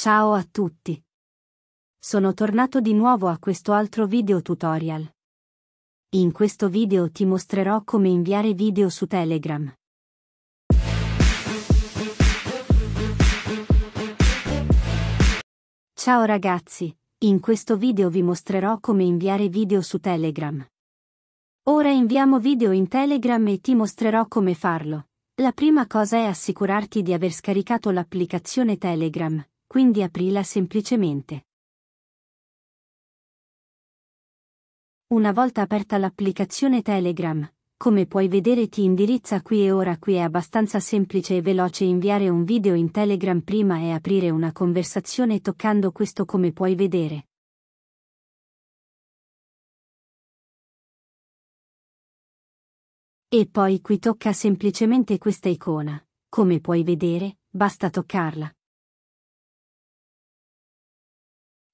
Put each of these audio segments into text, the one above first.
Ciao a tutti! Sono tornato di nuovo a questo altro video tutorial. In questo video ti mostrerò come inviare video su Telegram. Ciao ragazzi, in questo video vi mostrerò come inviare video su Telegram. Ora inviamo video in Telegram e ti mostrerò come farlo. La prima cosa è assicurarti di aver scaricato l'applicazione Telegram, quindi aprila semplicemente. Una volta aperta l'applicazione Telegram, come puoi vedere ti indirizza qui e ora qui è abbastanza semplice e veloce inviare un video in Telegram prima e aprire una conversazione toccando questo come puoi vedere. E poi qui tocca semplicemente questa icona. Come puoi vedere, basta toccarla.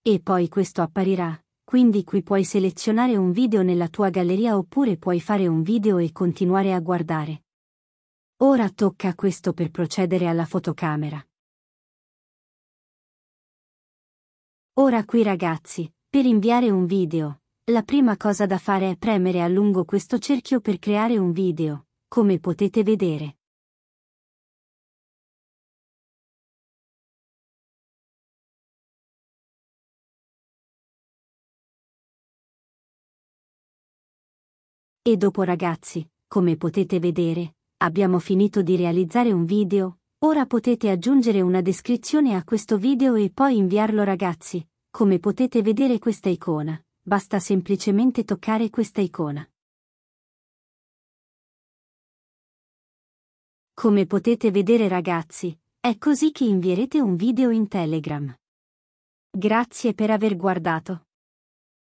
E poi questo apparirà, quindi qui puoi selezionare un video nella tua galleria oppure puoi fare un video e continuare a guardare. Ora tocca a questo per procedere alla fotocamera. Ora qui ragazzi, per inviare un video, la prima cosa da fare è premere a lungo questo cerchio per creare un video, come potete vedere. E dopo ragazzi, come potete vedere, abbiamo finito di realizzare un video, ora potete aggiungere una descrizione a questo video e poi inviarlo ragazzi, come potete vedere questa icona, basta semplicemente toccare questa icona. Come potete vedere ragazzi, è così che invierete un video in Telegram. Grazie per aver guardato.